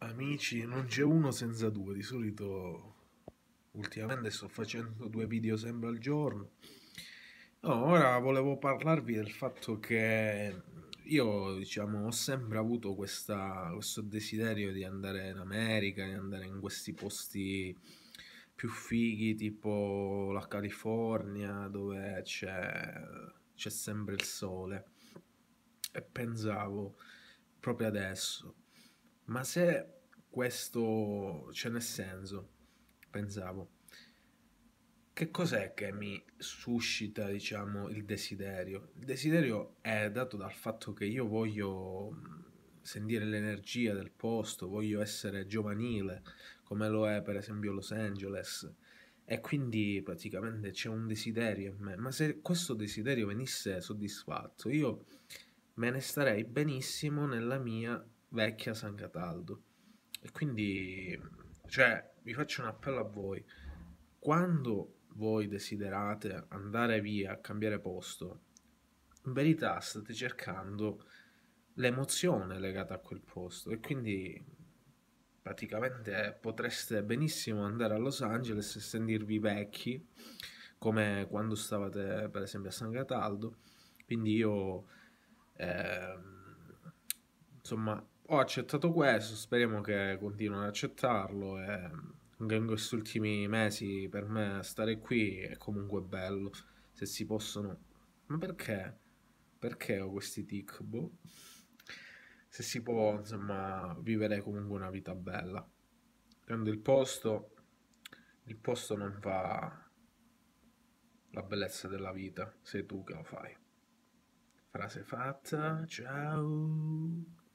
Amici, non c'è uno senza due, di solito ultimamente sto facendo due video sempre al giorno. No, ora volevo parlarvi del fatto che io, diciamo, ho sempre avuto questa, questo desiderio di andare in America, di andare in questi posti più fighi, tipo la California, dove c'è, c'è sempre il sole. E pensavo proprio adesso ma se questo, cioè nel senso, pensavo, che cos'è che mi suscita, diciamo, il desiderio? Il desiderio è dato dal fatto che io voglio sentire l'energia del posto, voglio essere giovanile, come lo è per esempio Los Angeles, e quindi praticamente c'è un desiderio in me, ma se questo desiderio venisse soddisfatto, io me ne starei benissimo nella mia vecchia San Cataldo. E quindi, cioè, vi faccio un appello a voi. Quando voi desiderate andare via, cambiare posto, in verità state cercando l'emozione legata a quel posto e quindi praticamente eh, potreste benissimo andare a Los Angeles e sentirvi vecchi come quando stavate per esempio a San Cataldo quindi io eh, insomma ho accettato questo, speriamo che continuino ad accettarlo e anche mm, in questi ultimi mesi per me stare qui è comunque bello, se si possono... Ma perché? Perché ho questi tic, boh? Se si può, insomma, vivere comunque una vita bella. Prendo il posto, il posto non fa la bellezza della vita, sei tu che lo fai. Frase fatta, ciao!